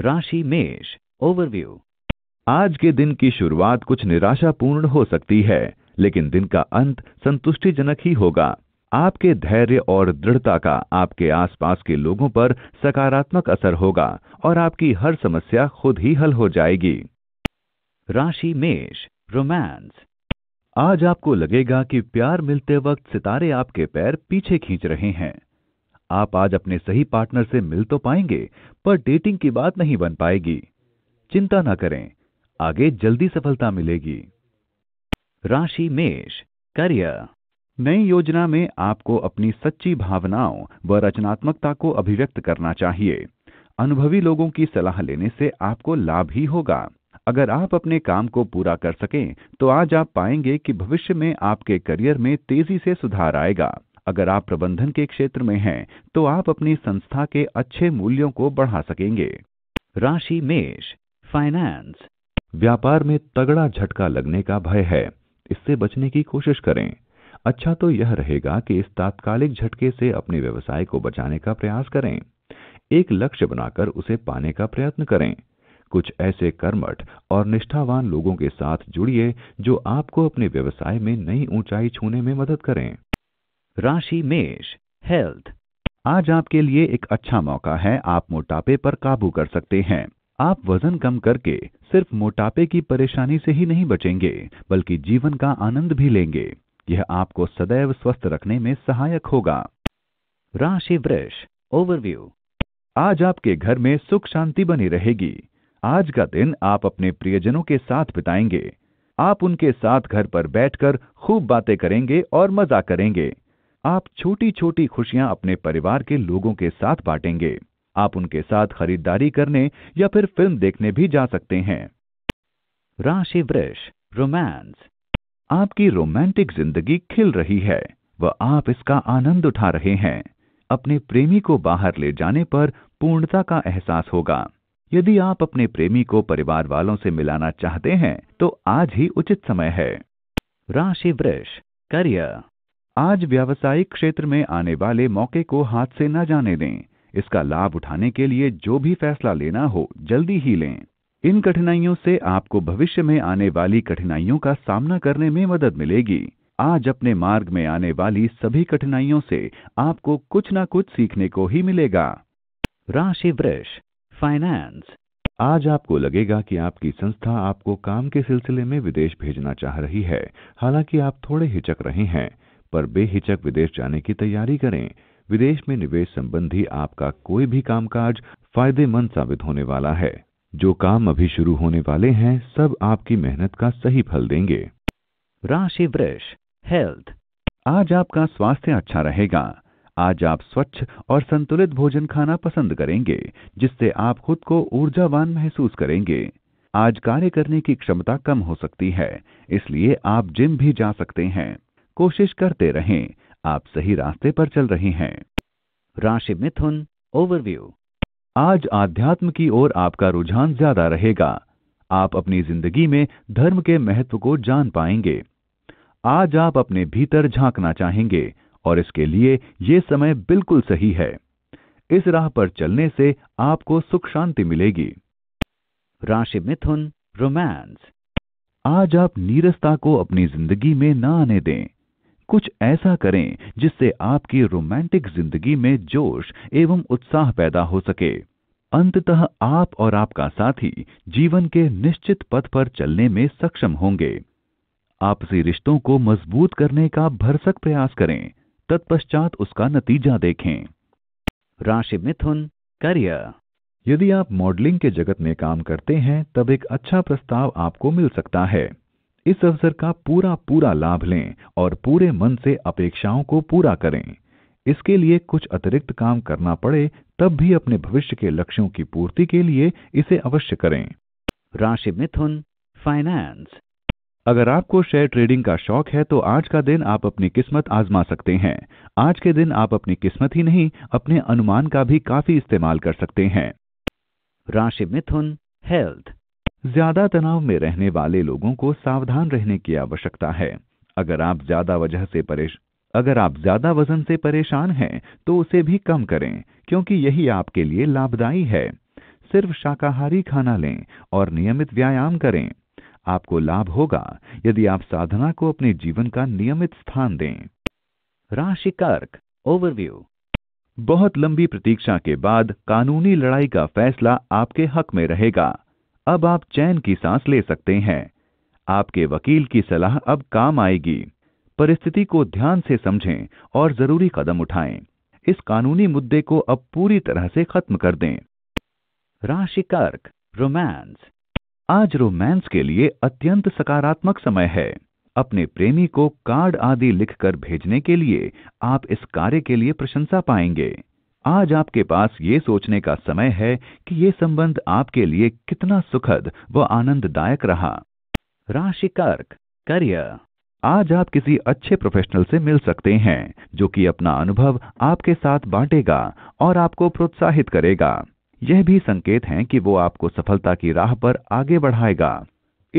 राशि मेष ओवरव्यू आज के दिन की शुरुआत कुछ निराशापूर्ण हो सकती है लेकिन दिन का अंत संतुष्टिजनक ही होगा आपके धैर्य और दृढ़ता का आपके आसपास के लोगों पर सकारात्मक असर होगा और आपकी हर समस्या खुद ही हल हो जाएगी राशि मेष रोमांस आज आपको लगेगा कि प्यार मिलते वक्त सितारे आपके पैर पीछे खींच रहे हैं आप आज अपने सही पार्टनर से मिल तो पाएंगे पर डेटिंग की बात नहीं बन पाएगी चिंता ना करें आगे जल्दी सफलता मिलेगी राशि मेष करियर नई योजना में आपको अपनी सच्ची भावनाओं व रचनात्मकता को अभिव्यक्त करना चाहिए अनुभवी लोगों की सलाह लेने से आपको लाभ ही होगा अगर आप अपने काम को पूरा कर सकें तो आज आप पाएंगे कि भविष्य में आपके करियर में तेजी से सुधार आएगा अगर आप प्रबंधन के क्षेत्र में हैं तो आप अपनी संस्था के अच्छे मूल्यों को बढ़ा सकेंगे राशि मेष फाइनेंस व्यापार में तगड़ा झटका लगने का भय है इससे बचने की कोशिश करें अच्छा तो यह रहेगा कि इस तात्कालिक झटके से अपने व्यवसाय को बचाने का प्रयास करें एक लक्ष्य बनाकर उसे पाने का प्रयत्न करें कुछ ऐसे कर्मठ और निष्ठावान लोगों के साथ जुड़िए जो आपको अपने व्यवसाय में नई ऊंचाई छूने में मदद करें राशि मेष हेल्थ आज आपके लिए एक अच्छा मौका है आप मोटापे पर काबू कर सकते हैं आप वजन कम करके सिर्फ मोटापे की परेशानी से ही नहीं बचेंगे बल्कि जीवन का आनंद भी लेंगे यह आपको सदैव स्वस्थ रखने में सहायक होगा राशि वृष ओवरव्यू आज आपके घर में सुख शांति बनी रहेगी आज का दिन आप अपने प्रियजनों के साथ बिताएंगे आप उनके साथ घर पर बैठकर खूब बातें करेंगे और मजा करेंगे आप छोटी छोटी खुशियां अपने परिवार के लोगों के साथ बांटेंगे आप उनके साथ खरीदारी करने या फिर फिल्म देखने भी जा सकते हैं राशि वृक्ष रोमांस आपकी रोमांटिक जिंदगी खिल रही है व आप इसका आनंद उठा रहे हैं अपने प्रेमी को बाहर ले जाने पर पूर्णता का एहसास होगा यदि आप अपने प्रेमी को परिवार वालों से मिलाना चाहते हैं तो आज ही उचित समय है राशि वृक्ष करियर आज व्यावसायिक क्षेत्र में आने वाले मौके को हाथ से न जाने दें इसका लाभ उठाने के लिए जो भी फैसला लेना हो जल्दी ही लें इन कठिनाइयों से आपको भविष्य में आने वाली कठिनाइयों का सामना करने में मदद मिलेगी आज अपने मार्ग में आने वाली सभी कठिनाइयों से आपको कुछ ना कुछ सीखने को ही मिलेगा राशि वृष फाइनेंस आज आपको लगेगा कि आपकी संस्था आपको काम के सिलसिले में विदेश भेजना चाह रही है हालांकि आप थोड़े हिचक रहे हैं पर बेहिचक विदेश जाने की तैयारी करें विदेश में निवेश संबंधी आपका कोई भी कामकाज फायदेमंद साबित होने वाला है जो काम अभी शुरू होने वाले हैं सब आपकी मेहनत का सही फल देंगे राशि वृक्ष हेल्थ आज आपका स्वास्थ्य अच्छा रहेगा आज आप स्वच्छ और संतुलित भोजन खाना पसंद करेंगे जिससे आप खुद को ऊर्जावान महसूस करेंगे आज कार्य करने की क्षमता कम हो सकती है इसलिए आप जिम भी जा सकते हैं कोशिश करते रहें आप सही रास्ते पर चल रहे हैं राशि मिथुन ओवरव्यू आज आध्यात्म की ओर आपका रुझान ज्यादा रहेगा आप अपनी जिंदगी में धर्म के महत्व को जान पाएंगे आज आप अपने भीतर झांकना चाहेंगे और इसके लिए ये समय बिल्कुल सही है इस राह पर चलने से आपको सुख शांति मिलेगी राशि मिथुन रोमांस आज आप नीरसता को अपनी जिंदगी में ना आने दें कुछ ऐसा करें जिससे आपकी रोमांटिक जिंदगी में जोश एवं उत्साह पैदा हो सके अंततः आप और आपका साथी जीवन के निश्चित पथ पर चलने में सक्षम होंगे आपसी रिश्तों को मजबूत करने का भरसक प्रयास करें तत्पश्चात उसका नतीजा देखें राशि मिथुन करियर यदि आप मॉडलिंग के जगत में काम करते हैं तब एक अच्छा प्रस्ताव आपको मिल सकता है इस अवसर का पूरा पूरा लाभ लें और पूरे मन से अपेक्षाओं को पूरा करें इसके लिए कुछ अतिरिक्त काम करना पड़े तब भी अपने भविष्य के लक्ष्यों की पूर्ति के लिए इसे अवश्य करें राशि मिथुन फाइनेंस अगर आपको शेयर ट्रेडिंग का शौक है तो आज का दिन आप अपनी किस्मत आजमा सकते हैं आज के दिन आप अपनी किस्मत ही नहीं अपने अनुमान का भी काफी इस्तेमाल कर सकते हैं राशि मिथुन हेल्थ ज्यादा तनाव में रहने वाले लोगों को सावधान रहने की आवश्यकता है अगर आप ज्यादा वजह से परेश अगर आप ज्यादा वजन से परेशान हैं तो उसे भी कम करें क्योंकि यही आपके लिए लाभदायी है सिर्फ शाकाहारी खाना लें और नियमित व्यायाम करें आपको लाभ होगा यदि आप साधना को अपने जीवन का नियमित स्थान दें राशि कर्क ओवरव्यू बहुत लंबी प्रतीक्षा के बाद कानूनी लड़ाई का फैसला आपके हक में रहेगा अब आप चैन की सांस ले सकते हैं आपके वकील की सलाह अब काम आएगी परिस्थिति को ध्यान से समझें और जरूरी कदम उठाएं। इस कानूनी मुद्दे को अब पूरी तरह से खत्म कर दें राशि कर्क रोमांस आज रोमांस के लिए अत्यंत सकारात्मक समय है अपने प्रेमी को कार्ड आदि लिखकर भेजने के लिए आप इस कार्य के लिए प्रशंसा पाएंगे आज आपके पास ये सोचने का समय है कि ये संबंध आपके लिए कितना सुखद व आनंददायक रहा राशि कर्क करियर आज आप किसी अच्छे प्रोफेशनल से मिल सकते हैं जो कि अपना अनुभव आपके साथ बांटेगा और आपको प्रोत्साहित करेगा यह भी संकेत है कि वो आपको सफलता की राह पर आगे बढ़ाएगा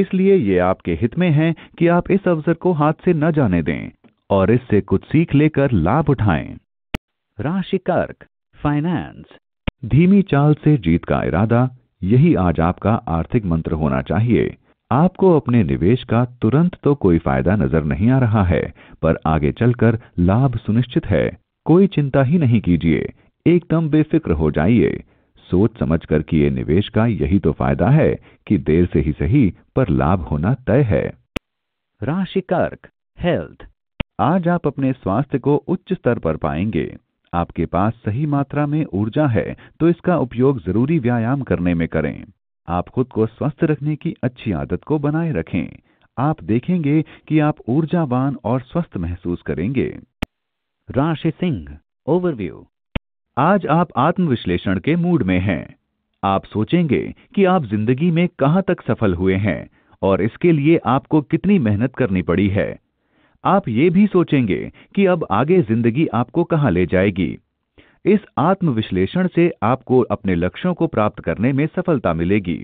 इसलिए ये आपके हित में है कि आप इस अवसर को हाथ से न जाने दें और इससे कुछ सीख लेकर लाभ उठाएं राशि कर्क फाइनेंस धीमी चाल से जीत का इरादा यही आज आपका आर्थिक मंत्र होना चाहिए आपको अपने निवेश का तुरंत तो कोई फायदा नजर नहीं आ रहा है पर आगे चलकर लाभ सुनिश्चित है कोई चिंता ही नहीं कीजिए एकदम बेफिक्र हो जाइए सोच समझ कर किए निवेश का यही तो फायदा है कि देर से ही सही पर लाभ होना तय है राशि कर्क हेल्थ आज आप अपने स्वास्थ्य को उच्च स्तर पर पाएंगे आपके पास सही मात्रा में ऊर्जा है तो इसका उपयोग जरूरी व्यायाम करने में करें आप खुद को स्वस्थ रखने की अच्छी आदत को बनाए रखें आप देखेंगे कि आप ऊर्जावान और स्वस्थ महसूस करेंगे राशि सिंह ओवरव्यू आज आप आत्मविश्लेषण के मूड में हैं आप सोचेंगे कि आप जिंदगी में कहां तक सफल हुए हैं और इसके लिए आपको कितनी मेहनत करनी पड़ी है आप ये भी सोचेंगे कि अब आगे जिंदगी आपको कहां ले जाएगी इस आत्मविश्लेषण से आपको अपने लक्ष्यों को प्राप्त करने में सफलता मिलेगी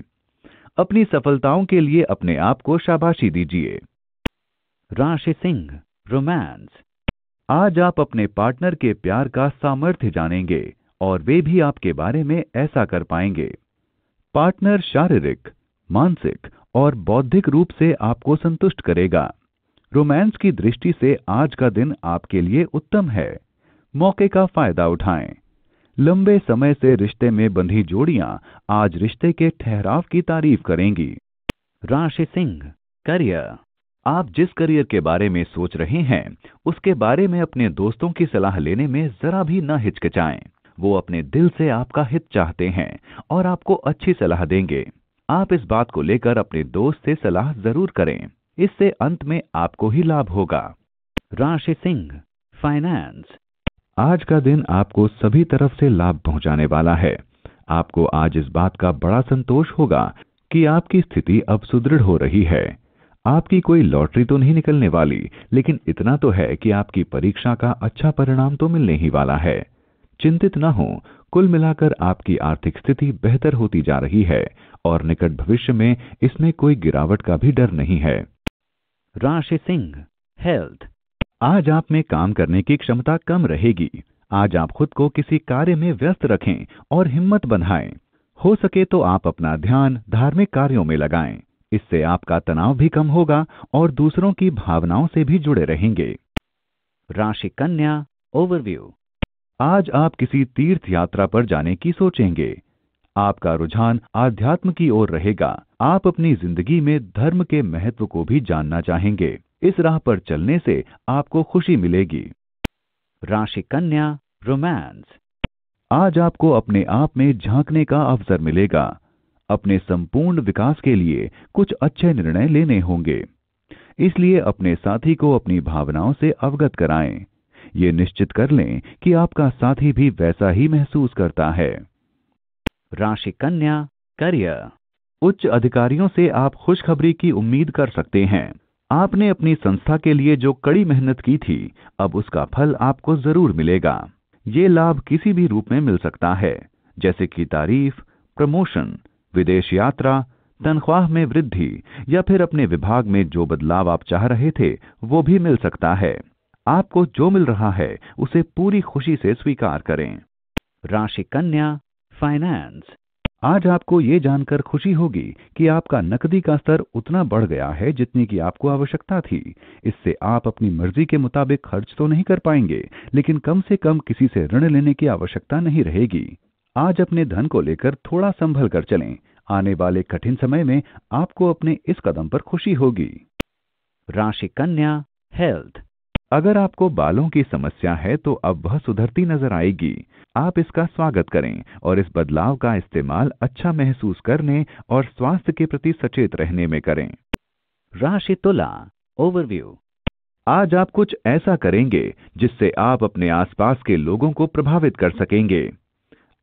अपनी सफलताओं के लिए अपने आप को शाबाशी दीजिए राशि सिंह रोमांस आज आप अपने पार्टनर के प्यार का सामर्थ्य जानेंगे और वे भी आपके बारे में ऐसा कर पाएंगे पार्टनर शारीरिक मानसिक और बौद्धिक रूप से आपको संतुष्ट करेगा रोमांस की दृष्टि से आज का दिन आपके लिए उत्तम है मौके का फायदा उठाएं लंबे समय से रिश्ते में बंधी जोड़ियां आज रिश्ते के ठहराव की तारीफ करेंगी राशि सिंह करियर आप जिस करियर के बारे में सोच रहे हैं उसके बारे में अपने दोस्तों की सलाह लेने में जरा भी न हिचकिचाएं वो अपने दिल से आपका हित चाहते हैं और आपको अच्छी सलाह देंगे आप इस बात को लेकर अपने दोस्त से सलाह जरूर करें इससे अंत में आपको ही लाभ होगा राशि सिंह फाइनेंस आज का दिन आपको सभी तरफ से लाभ पहुंचाने वाला है आपको आज इस बात का बड़ा संतोष होगा कि आपकी स्थिति अब सुदृढ़ हो रही है आपकी कोई लॉटरी तो नहीं निकलने वाली लेकिन इतना तो है कि आपकी परीक्षा का अच्छा परिणाम तो मिलने ही वाला है चिंतित न हो कुल मिलाकर आपकी आर्थिक स्थिति बेहतर होती जा रही है और निकट भविष्य में इसमें कोई गिरावट का भी डर नहीं है राशि सिंह हेल्थ आज आप में काम करने की क्षमता कम रहेगी आज आप खुद को किसी कार्य में व्यस्त रखें और हिम्मत बनाए हो सके तो आप अपना ध्यान धार्मिक कार्यों में लगाएं। इससे आपका तनाव भी कम होगा और दूसरों की भावनाओं से भी जुड़े रहेंगे राशि कन्या ओवरव्यू आज आप किसी तीर्थ यात्रा पर जाने की सोचेंगे आपका रुझान आध्यात्म की ओर रहेगा आप अपनी जिंदगी में धर्म के महत्व को भी जानना चाहेंगे इस राह पर चलने से आपको खुशी मिलेगी राशि कन्या रोमांस आज आपको अपने आप में झांकने का अवसर मिलेगा अपने संपूर्ण विकास के लिए कुछ अच्छे निर्णय लेने होंगे इसलिए अपने साथी को अपनी भावनाओं से अवगत कराएं। ये निश्चित कर लें कि आपका साथी भी वैसा ही महसूस करता है राशि कन्या करियर उच्च अधिकारियों से आप खुशखबरी की उम्मीद कर सकते हैं आपने अपनी संस्था के लिए जो कड़ी मेहनत की थी अब उसका फल आपको जरूर मिलेगा ये लाभ किसी भी रूप में मिल सकता है जैसे कि तारीफ प्रमोशन विदेश यात्रा तनख्वाह में वृद्धि या फिर अपने विभाग में जो बदलाव आप चाह रहे थे वो भी मिल सकता है आपको जो मिल रहा है उसे पूरी खुशी से स्वीकार करें राशि कन्या फाइनेंस आज आपको ये जानकर खुशी होगी कि आपका नकदी का स्तर उतना बढ़ गया है जितनी की आपको आवश्यकता थी इससे आप अपनी मर्जी के मुताबिक खर्च तो नहीं कर पाएंगे लेकिन कम से कम किसी से ऋण लेने की आवश्यकता नहीं रहेगी आज अपने धन को लेकर थोड़ा संभल कर चलें आने वाले कठिन समय में आपको अपने इस कदम पर खुशी होगी राशि कन्या हेल्थ अगर आपको बालों की समस्या है तो अब वह सुधरती नजर आएगी आप इसका स्वागत करें और इस बदलाव का इस्तेमाल अच्छा महसूस करने और स्वास्थ्य के प्रति सचेत रहने में करें राशि तुला ओवरव्यू आज आप कुछ ऐसा करेंगे जिससे आप अपने आसपास के लोगों को प्रभावित कर सकेंगे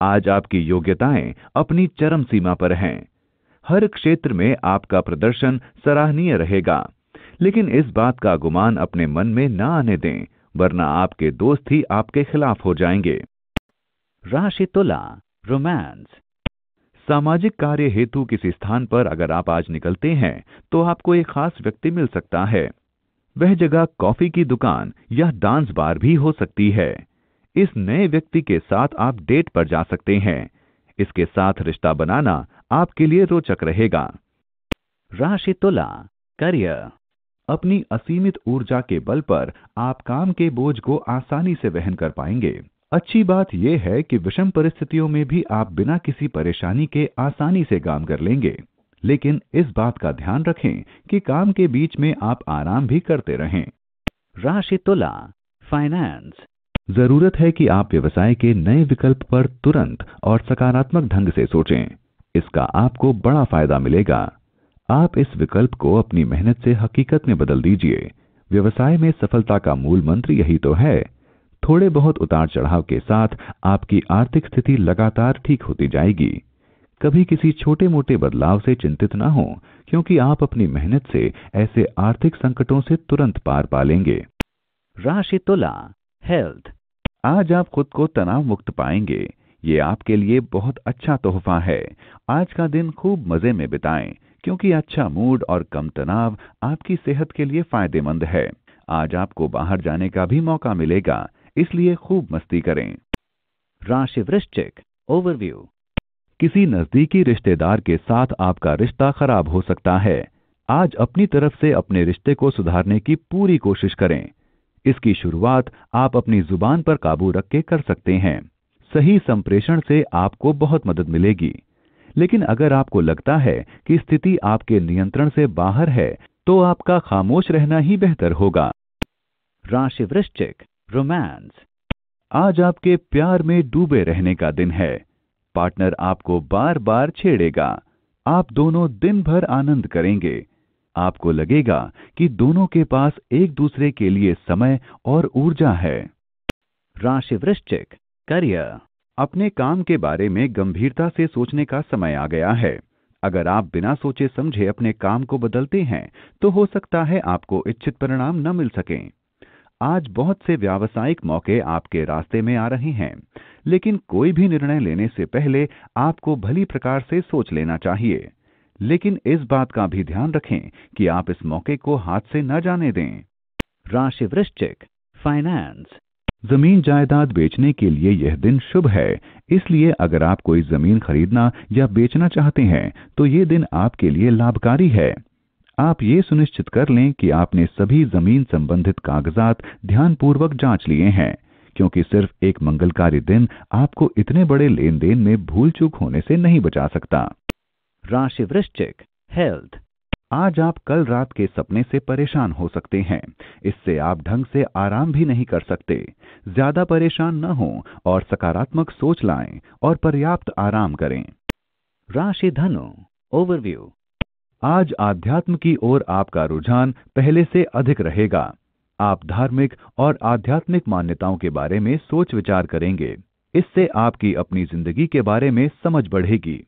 आज आपकी योग्यताएं अपनी चरम सीमा पर हैं हर क्षेत्र में आपका प्रदर्शन सराहनीय रहेगा लेकिन इस बात का गुमान अपने मन में न आने दें वरना आपके दोस्त ही आपके खिलाफ हो जाएंगे राशि तुला रोमांस सामाजिक कार्य हेतु किसी स्थान पर अगर आप आज निकलते हैं तो आपको एक खास व्यक्ति मिल सकता है वह जगह कॉफी की दुकान या डांस बार भी हो सकती है इस नए व्यक्ति के साथ आप डेट पर जा सकते हैं इसके साथ रिश्ता बनाना आपके लिए रोचक रहेगा राशि तुला करियर अपनी असीमित ऊर्जा के बल पर आप काम के बोझ को आसानी से वहन कर पाएंगे अच्छी बात यह है कि विषम परिस्थितियों में भी आप बिना किसी परेशानी के आसानी से काम कर लेंगे लेकिन इस बात का ध्यान रखें कि काम के बीच में आप आराम भी करते रहें राशि तुला फाइनेंस जरूरत है कि आप व्यवसाय के नए विकल्प पर तुरंत और सकारात्मक ढंग से सोचें इसका आपको बड़ा फायदा मिलेगा आप इस विकल्प को अपनी मेहनत से हकीकत में बदल दीजिए व्यवसाय में सफलता का मूल मंत्र यही तो है थोड़े बहुत उतार चढ़ाव के साथ आपकी आर्थिक स्थिति लगातार ठीक होती जाएगी कभी किसी छोटे मोटे बदलाव से चिंतित ना हो क्योंकि आप अपनी मेहनत से ऐसे आर्थिक संकटों से तुरंत पार पा लेंगे राशि तुला हेल्थ आज आप खुद को तनाव मुक्त पाएंगे ये आपके लिए बहुत अच्छा तोहफा है आज का दिन खूब मजे में बिताएं क्योंकि अच्छा मूड और कम तनाव आपकी सेहत के लिए फायदेमंद है आज आपको बाहर जाने का भी मौका मिलेगा इसलिए खूब मस्ती करें राशि वृश्चिक ओवरव्यू किसी नजदीकी रिश्तेदार के साथ आपका रिश्ता खराब हो सकता है आज अपनी तरफ से अपने रिश्ते को सुधारने की पूरी कोशिश करें इसकी शुरुआत आप अपनी जुबान पर काबू रख के कर सकते हैं सही संप्रेषण से आपको बहुत मदद मिलेगी लेकिन अगर आपको लगता है कि स्थिति आपके नियंत्रण से बाहर है तो आपका खामोश रहना ही बेहतर होगा राशि वृश्चिक रोमांस आज आपके प्यार में डूबे रहने का दिन है पार्टनर आपको बार बार छेड़ेगा आप दोनों दिन भर आनंद करेंगे आपको लगेगा कि दोनों के पास एक दूसरे के लिए समय और ऊर्जा है राशि वृश्चिक करियर अपने काम के बारे में गंभीरता से सोचने का समय आ गया है अगर आप बिना सोचे समझे अपने काम को बदलते हैं तो हो सकता है आपको इच्छित परिणाम न मिल सकें आज बहुत से व्यावसायिक मौके आपके रास्ते में आ रहे हैं लेकिन कोई भी निर्णय लेने से पहले आपको भली प्रकार से सोच लेना चाहिए लेकिन इस बात का भी ध्यान रखें कि आप इस मौके को हाथ से न जाने दें राशि वृश्चिक फाइनेंस जमीन जायदाद बेचने के लिए यह दिन शुभ है इसलिए अगर आप कोई जमीन खरीदना या बेचना चाहते हैं तो ये दिन आपके लिए लाभकारी है आप ये सुनिश्चित कर लें कि आपने सभी जमीन संबंधित कागजात ध्यानपूर्वक जांच लिए हैं क्योंकि सिर्फ एक मंगलकारी दिन आपको इतने बड़े लेन देन में भूल चूक होने से नहीं बचा सकता राशि वृश्चिक हेल्थ आज आप कल रात के सपने से परेशान हो सकते हैं इससे आप ढंग से आराम भी नहीं कर सकते ज्यादा परेशान न हो और सकारात्मक सोच लाएं और पर्याप्त आराम करें राशि धनु ओवरव्यू आज आध्यात्म की ओर आपका रुझान पहले से अधिक रहेगा आप धार्मिक और आध्यात्मिक मान्यताओं के बारे में सोच विचार करेंगे इससे आपकी अपनी जिंदगी के बारे में समझ बढ़ेगी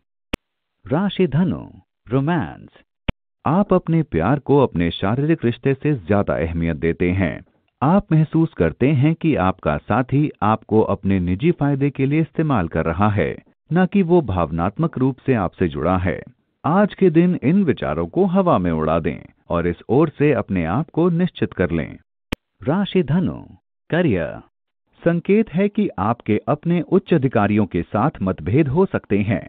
राशि धनु रोमांस आप अपने प्यार को अपने शारीरिक रिश्ते से ज्यादा अहमियत देते हैं आप महसूस करते हैं कि आपका साथी आपको अपने निजी फायदे के लिए इस्तेमाल कर रहा है न कि वो भावनात्मक रूप से आपसे जुड़ा है आज के दिन इन विचारों को हवा में उड़ा दें और इस ओर से अपने आप को निश्चित कर लें राशि धनु करियर संकेत है कि आपके अपने उच्च अधिकारियों के साथ मतभेद हो सकते हैं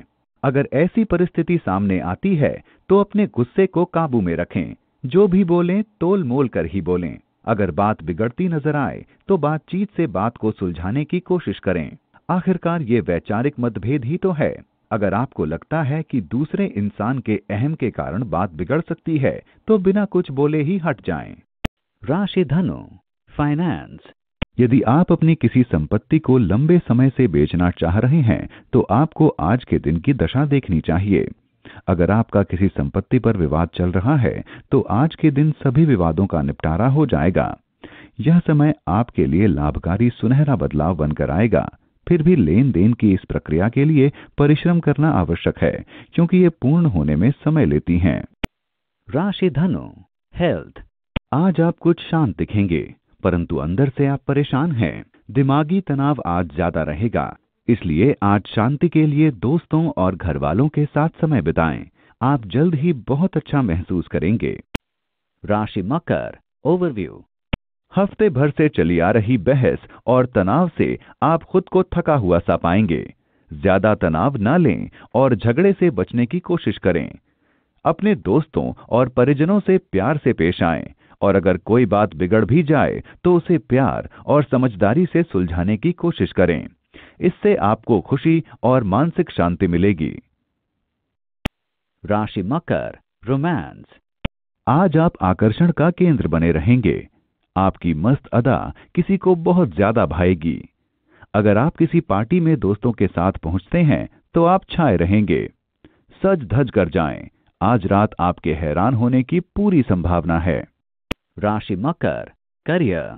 अगर ऐसी परिस्थिति सामने आती है तो अपने गुस्से को काबू में रखें जो भी बोलें तोल मोल कर ही बोलें अगर बात बिगड़ती नजर आए तो बातचीत से बात को सुलझाने की कोशिश करें आखिरकार ये वैचारिक मतभेद ही तो है अगर आपको लगता है कि दूसरे इंसान के अहम के कारण बात बिगड़ सकती है तो बिना कुछ बोले ही हट जाए राशि धनु फाइनेंस यदि आप अपनी किसी संपत्ति को लंबे समय से बेचना चाह रहे हैं तो आपको आज के दिन की दशा देखनी चाहिए अगर आपका किसी संपत्ति पर विवाद चल रहा है तो आज के दिन सभी विवादों का निपटारा हो जाएगा यह समय आपके लिए लाभकारी सुनहरा बदलाव बनकर आएगा फिर भी लेन देन की इस प्रक्रिया के लिए परिश्रम करना आवश्यक है क्योंकि ये पूर्ण होने में समय लेती हैं राशि धनु हेल्थ आज आप कुछ शांत दिखेंगे परंतु अंदर से आप परेशान हैं दिमागी तनाव आज ज्यादा रहेगा इसलिए आज शांति के लिए दोस्तों और घर वालों के साथ समय बिताएं आप जल्द ही बहुत अच्छा महसूस करेंगे राशि मकर ओवरव्यू हफ्ते भर से चली आ रही बहस और तनाव से आप खुद को थका हुआ सा पाएंगे ज्यादा तनाव न लें और झगड़े से बचने की कोशिश करें अपने दोस्तों और परिजनों से प्यार से पेश आए और अगर कोई बात बिगड़ भी जाए तो उसे प्यार और समझदारी से सुलझाने की कोशिश करें इससे आपको खुशी और मानसिक शांति मिलेगी राशि मकर रोमांस आज आप आकर्षण का केंद्र बने रहेंगे आपकी मस्त अदा किसी को बहुत ज्यादा भाएगी अगर आप किसी पार्टी में दोस्तों के साथ पहुंचते हैं तो आप छाए रहेंगे सज धज कर जाएं। आज रात आपके हैरान होने की पूरी संभावना है राशि मकर करियर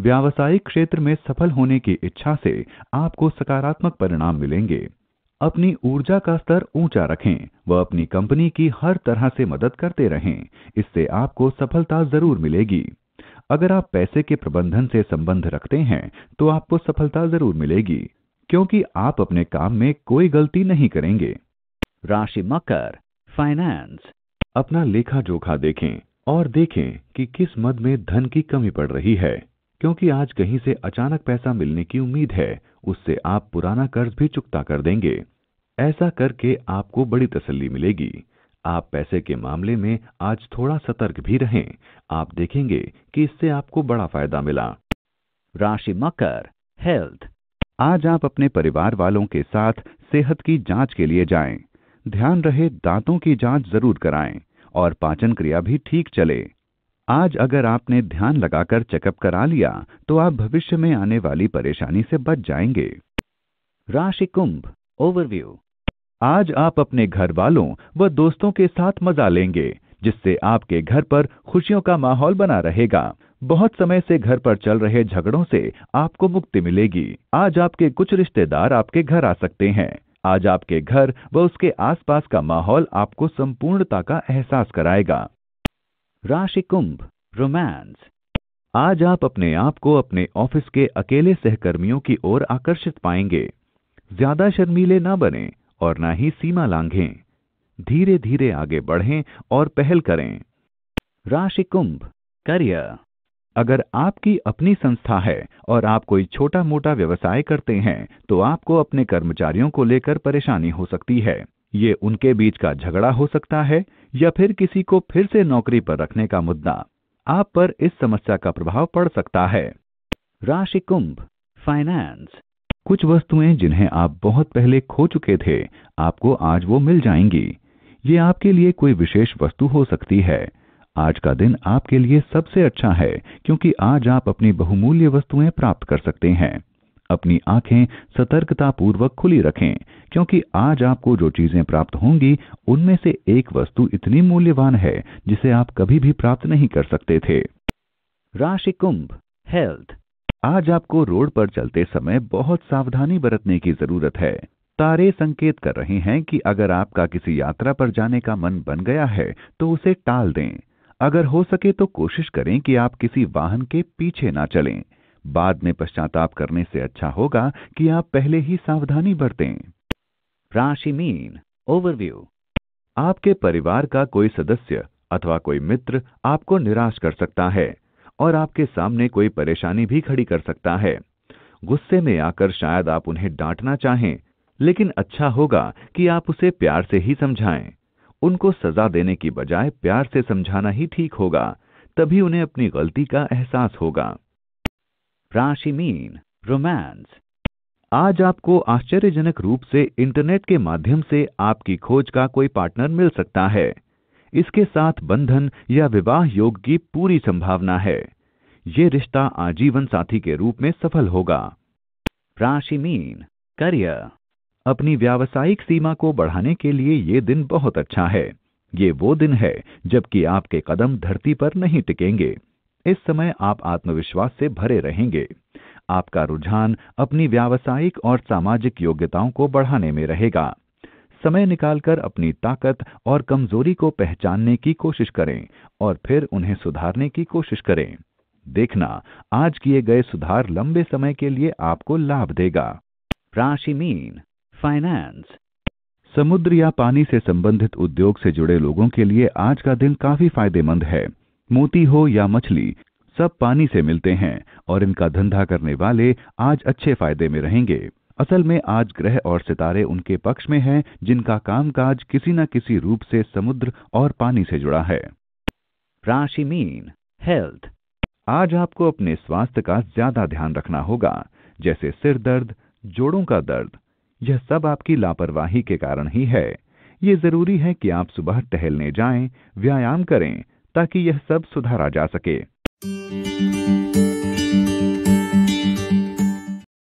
व्यावसायिक क्षेत्र में सफल होने की इच्छा से आपको सकारात्मक परिणाम मिलेंगे अपनी ऊर्जा का स्तर ऊंचा रखें व अपनी कंपनी की हर तरह से मदद करते रहें इससे आपको सफलता जरूर मिलेगी अगर आप पैसे के प्रबंधन से संबंध रखते हैं तो आपको सफलता जरूर मिलेगी क्योंकि आप अपने काम में कोई गलती नहीं करेंगे राशि मकर फाइनेंस अपना लेखा जोखा देखें और देखें कि किस मद में धन की कमी पड़ रही है क्योंकि आज कहीं से अचानक पैसा मिलने की उम्मीद है उससे आप पुराना कर्ज भी चुकता कर देंगे ऐसा करके आपको बड़ी तसल्ली मिलेगी आप पैसे के मामले में आज थोड़ा सतर्क भी रहें आप देखेंगे कि इससे आपको बड़ा फायदा मिला राशि मकर हेल्थ आज आप अपने परिवार वालों के साथ सेहत की जांच के लिए जाएं। ध्यान रहे दांतों की जांच जरूर कराएं और पाचन क्रिया भी ठीक चले आज अगर आपने ध्यान लगाकर चेकअप करा लिया तो आप भविष्य में आने वाली परेशानी से बच जाएंगे राशि कुंभ ओवरव्यू आज आप अपने घर वालों व दोस्तों के साथ मजा लेंगे जिससे आपके घर पर खुशियों का माहौल बना रहेगा बहुत समय से घर पर चल रहे झगड़ों से आपको मुक्ति मिलेगी आज आपके कुछ रिश्तेदार आपके घर आ सकते हैं आज आपके घर व उसके आसपास का माहौल आपको संपूर्णता का एहसास कराएगा राशि कुंभ रोमांस आज आप अपने आप को अपने ऑफिस के अकेले सहकर्मियों की ओर आकर्षित पाएंगे ज्यादा शर्मीले ना बने और ना ही सीमा लांघें धीरे धीरे आगे बढ़ें और पहल करें राशि कुंभ करियर अगर आपकी अपनी संस्था है और आप कोई छोटा मोटा व्यवसाय करते हैं तो आपको अपने कर्मचारियों को लेकर परेशानी हो सकती है ये उनके बीच का झगड़ा हो सकता है या फिर किसी को फिर से नौकरी पर रखने का मुद्दा आप पर इस समस्या का प्रभाव पड़ सकता है राशि कुंभ फाइनेंस कुछ वस्तुएं जिन्हें आप बहुत पहले खो चुके थे आपको आज वो मिल जाएंगी ये आपके लिए कोई विशेष वस्तु हो सकती है आज का दिन आपके लिए सबसे अच्छा है क्योंकि आज आप अपनी बहुमूल्य वस्तुएं प्राप्त कर सकते हैं अपनी आंखें पूर्वक खुली रखें क्योंकि आज आपको जो चीजें प्राप्त होंगी उनमें से एक वस्तु इतनी मूल्यवान है जिसे आप कभी भी प्राप्त नहीं कर सकते थे राशि कुंभ हेल्थ आज आपको रोड पर चलते समय बहुत सावधानी बरतने की जरूरत है तारे संकेत कर रहे हैं कि अगर आपका किसी यात्रा पर जाने का मन बन गया है तो उसे टाल दें अगर हो सके तो कोशिश करें कि आप किसी वाहन के पीछे ना चलें बाद में पश्चाताप करने से अच्छा होगा कि आप पहले ही सावधानी बरतें राशि मीन ओवरव्यू आपके परिवार का कोई सदस्य अथवा कोई मित्र आपको निराश कर सकता है और आपके सामने कोई परेशानी भी खड़ी कर सकता है गुस्से में आकर शायद आप उन्हें डांटना चाहें लेकिन अच्छा होगा कि आप उसे प्यार से ही समझाएं उनको सजा देने की बजाय प्यार से समझाना ही ठीक होगा तभी उन्हें अपनी गलती का एहसास होगा राशि मीन रोमांस आज आपको आश्चर्यजनक रूप से इंटरनेट के माध्यम से आपकी खोज का कोई पार्टनर मिल सकता है इसके साथ बंधन या विवाह योग की पूरी संभावना है ये रिश्ता आजीवन साथी के रूप में सफल होगा राशि मीन करियर अपनी व्यावसायिक सीमा को बढ़ाने के लिए ये दिन बहुत अच्छा है ये वो दिन है जबकि आपके कदम धरती पर नहीं टिकेंगे इस समय आप आत्मविश्वास से भरे रहेंगे आपका रुझान अपनी व्यावसायिक और सामाजिक योग्यताओं को बढ़ाने में रहेगा समय निकालकर अपनी ताकत और कमजोरी को पहचानने की कोशिश करें और फिर उन्हें सुधारने की कोशिश करें देखना आज किए गए सुधार लंबे समय के लिए आपको लाभ देगा राशि मीन फाइनेंस समुद्र या पानी से संबंधित उद्योग से जुड़े लोगों के लिए आज का दिन काफी फायदेमंद है मोती हो या मछली सब पानी से मिलते हैं और इनका धंधा करने वाले आज अच्छे फायदे में रहेंगे असल में आज ग्रह और सितारे उनके पक्ष में हैं जिनका कामकाज किसी न किसी रूप से समुद्र और पानी से जुड़ा है राशि मीन हेल्थ आज आपको अपने स्वास्थ्य का ज्यादा ध्यान रखना होगा जैसे सिर दर्द जोड़ों का दर्द यह सब आपकी लापरवाही के कारण ही है ये जरूरी है कि आप सुबह टहलने जाएं, व्यायाम करें ताकि यह सब सुधारा जा सके